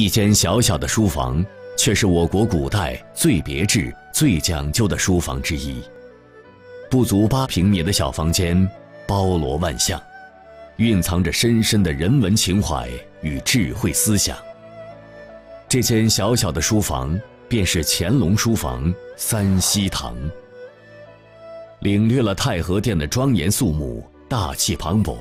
一间小小的书房，却是我国古代最别致、最讲究的书房之一。不足八平米的小房间，包罗万象，蕴藏着深深的人文情怀与智慧思想。这间小小的书房，便是乾隆书房三希堂。领略了太和殿的庄严肃穆、大气磅礴，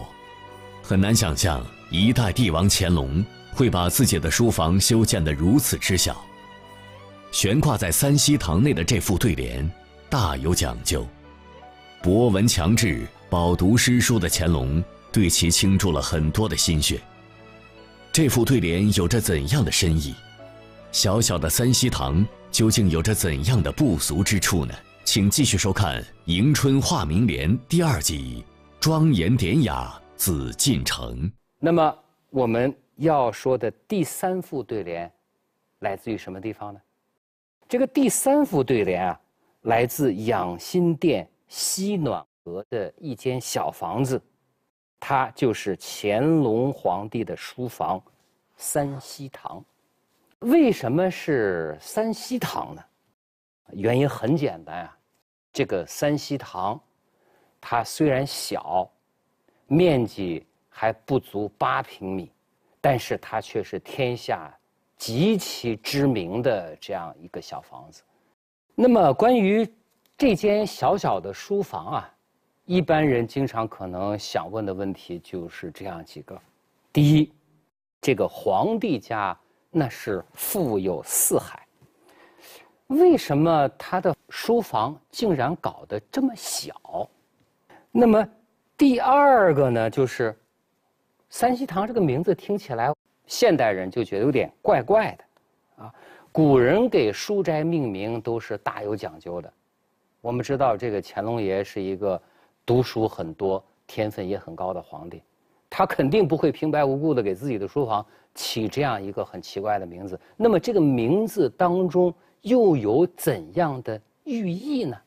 很难想象一代帝王乾隆。会把自己的书房修建的如此之小。悬挂在三希堂内的这副对联大有讲究。博闻强志、饱读诗书的乾隆对其倾注了很多的心血。这副对联有着怎样的深意？小小的三希堂究竟有着怎样的不俗之处呢？请继续收看《迎春画名联》第二集，庄严典雅紫禁城。那么我们。要说的第三副对联，来自于什么地方呢？这个第三副对联啊，来自养心殿西暖阁的一间小房子，它就是乾隆皇帝的书房——三希堂。为什么是三希堂呢？原因很简单啊，这个三希堂，它虽然小，面积还不足八平米。但是它却是天下极其知名的这样一个小房子。那么，关于这间小小的书房啊，一般人经常可能想问的问题就是这样几个：第一，这个皇帝家那是富有四海，为什么他的书房竟然搞得这么小？那么，第二个呢，就是。三希堂这个名字听起来，现代人就觉得有点怪怪的，啊，古人给书斋命名都是大有讲究的。我们知道，这个乾隆爷是一个读书很多、天分也很高的皇帝，他肯定不会平白无故的给自己的书房起这样一个很奇怪的名字。那么，这个名字当中又有怎样的寓意呢？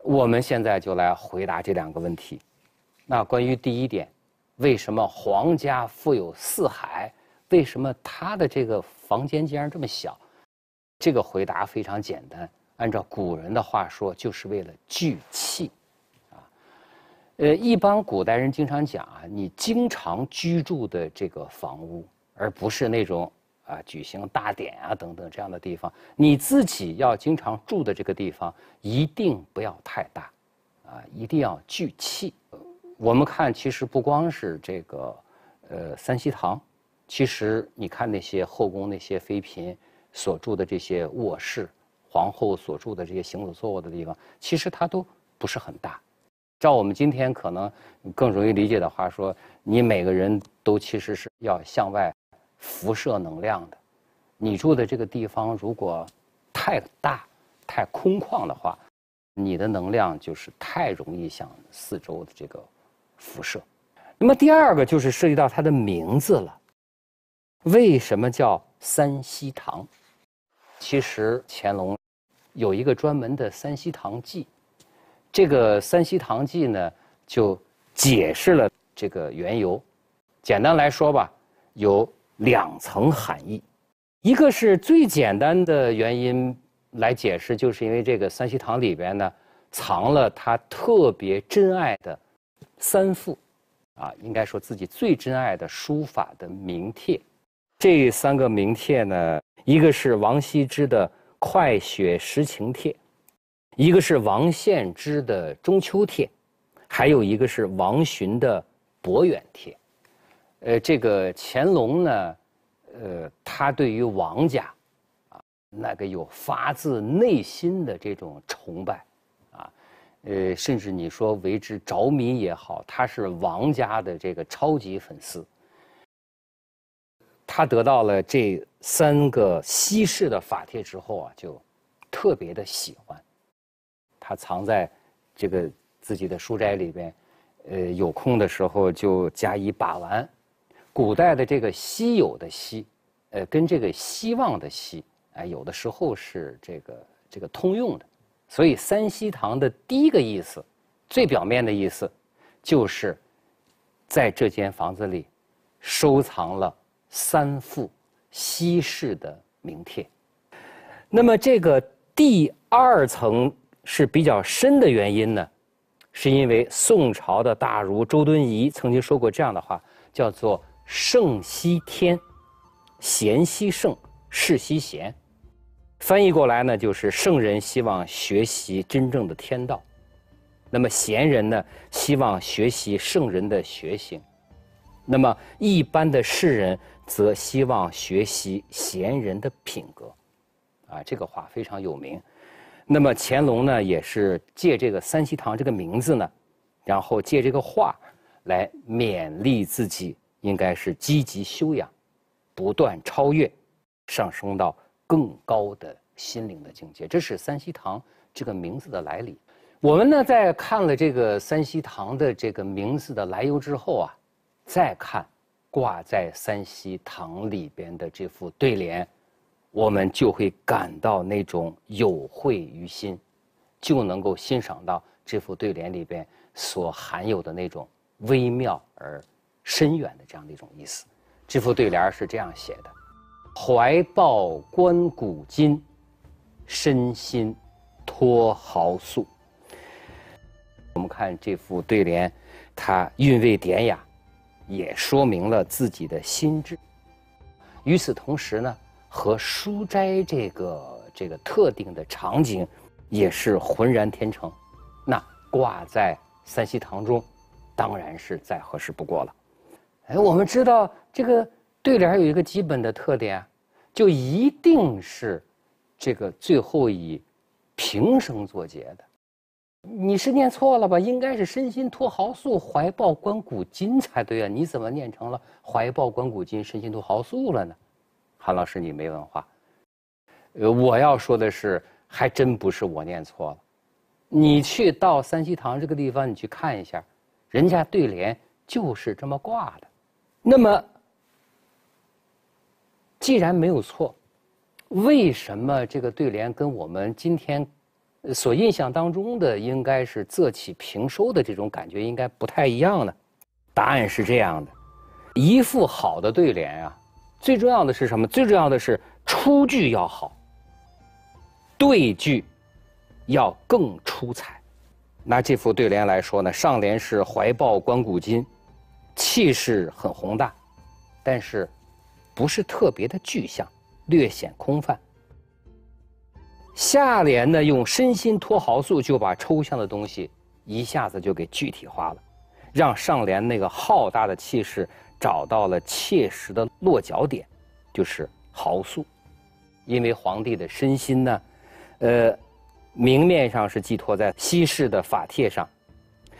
我们现在就来回答这两个问题。那关于第一点。为什么皇家富有四海？为什么他的这个房间竟然这么小？这个回答非常简单。按照古人的话说，就是为了聚气，啊，呃，一般古代人经常讲啊，你经常居住的这个房屋，而不是那种啊举行大典啊等等这样的地方，你自己要经常住的这个地方一定不要太大，啊，一定要聚气。我们看，其实不光是这个，呃，三希堂，其实你看那些后宫那些妃嫔所住的这些卧室，皇后所住的这些行走坐卧的地方，其实它都不是很大。照我们今天可能更容易理解的话说，你每个人都其实是要向外辐射能量的，你住的这个地方如果太大、太空旷的话，你的能量就是太容易向四周的这个。辐射，那么第二个就是涉及到它的名字了，为什么叫三希堂？其实乾隆有一个专门的《三希堂记》，这个《三希堂记》呢，就解释了这个缘由。简单来说吧，有两层含义，一个是最简单的原因来解释，就是因为这个三希堂里边呢，藏了他特别珍爱的。三幅，啊，应该说自己最珍爱的书法的名帖，这三个名帖呢，一个是王羲之的《快雪时晴帖》，一个是王献之的《中秋帖》，还有一个是王洵的《伯远帖》。呃，这个乾隆呢，呃，他对于王家，啊，那个有发自内心的这种崇拜。呃，甚至你说为之着迷也好，他是王家的这个超级粉丝。他得到了这三个稀世的法帖之后啊，就特别的喜欢，他藏在这个自己的书斋里边，呃，有空的时候就加以把玩。古代的这个“稀有”的“稀”，呃，跟这个“希望”的“希”，哎，有的时候是这个这个通用的。所以“三希堂”的第一个意思，最表面的意思，就是在这间房子里收藏了三幅西式的名帖。那么这个第二层是比较深的原因呢，是因为宋朝的大儒周敦颐曾经说过这样的话，叫做“圣西天，贤西圣，世西贤”。翻译过来呢，就是圣人希望学习真正的天道，那么贤人呢，希望学习圣人的学行，那么一般的世人则希望学习贤人的品格，啊，这个话非常有名。那么乾隆呢，也是借这个三希堂这个名字呢，然后借这个话来勉励自己，应该是积极修养，不断超越，上升到。更高的心灵的境界，这是三希堂这个名字的来历。我们呢，在看了这个三希堂的这个名字的来由之后啊，再看挂在三希堂里边的这副对联，我们就会感到那种有愧于心，就能够欣赏到这副对联里边所含有的那种微妙而深远的这样的一种意思。这副对联是这样写的。怀抱观古今，身心托豪素。我们看这副对联，它韵味典雅，也说明了自己的心智。与此同时呢，和书斋这个这个特定的场景也是浑然天成。那挂在三希堂中，当然是再合适不过了。哎，我们知道这个。对联有一个基本的特点，就一定是这个最后以平声作结的。你是念错了吧？应该是“身心托豪素，怀抱观古今”才对啊！你怎么念成了“怀抱观古今，身心托豪素”了呢？韩老师，你没文化。呃，我要说的是，还真不是我念错了。你去到三希堂这个地方，你去看一下，人家对联就是这么挂的。那么。既然没有错，为什么这个对联跟我们今天所印象当中的应该是仄起平收的这种感觉应该不太一样呢？答案是这样的：一副好的对联啊，最重要的是什么？最重要的是出句要好，对句要更出彩。拿这副对联来说呢，上联是“怀抱关古今”，气势很宏大，但是。不是特别的具象，略显空泛。下联呢，用身心托毫素就把抽象的东西一下子就给具体化了，让上联那个浩大的气势找到了切实的落脚点，就是毫素。因为皇帝的身心呢，呃，明面上是寄托在西式的法帖上，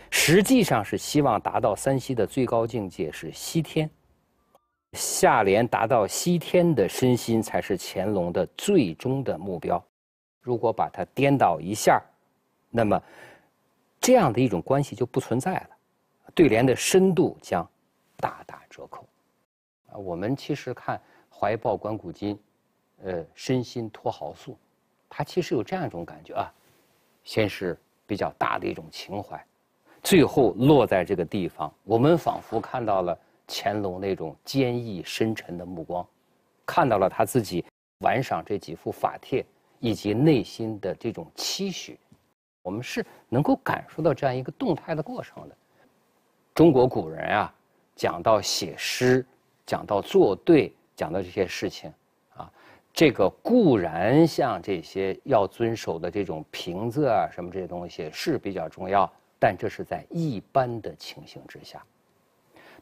实际上是希望达到三西的最高境界是西天。下联达到西天的身心才是乾隆的最终的目标。如果把它颠倒一下，那么这样的一种关系就不存在了，对联的深度将大打折扣。啊，我们其实看怀抱关谷金，呃，身心托毫素，它其实有这样一种感觉啊，先是比较大的一种情怀，最后落在这个地方，我们仿佛看到了。乾隆那种坚毅深沉的目光，看到了他自己玩赏这几幅法帖以及内心的这种期许，我们是能够感受到这样一个动态的过程的。中国古人啊，讲到写诗，讲到作对，讲到这些事情啊，这个固然像这些要遵守的这种平仄啊什么这些东西是比较重要，但这是在一般的情形之下。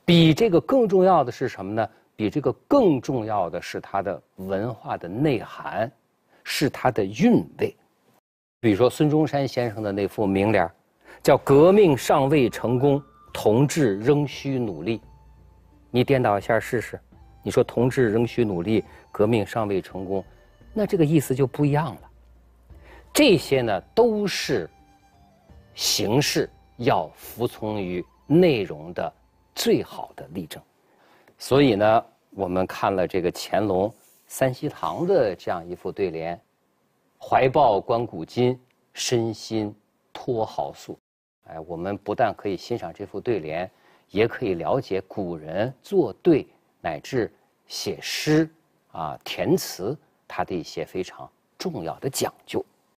比这个更重要的是什么呢？比这个更重要的是它的文化的内涵，是它的韵味。比如说孙中山先生的那副名联，叫“革命尚未成功，同志仍需努力”。你颠倒一下试试，你说“同志仍需努力，革命尚未成功”，那这个意思就不一样了。这些呢，都是形式要服从于内容的。最好的例证，所以呢，我们看了这个乾隆三希堂的这样一副对联：“怀抱观古今，身心托毫素。”哎，我们不但可以欣赏这副对联，也可以了解古人作对乃至写诗啊填词他的一些非常重要的讲究。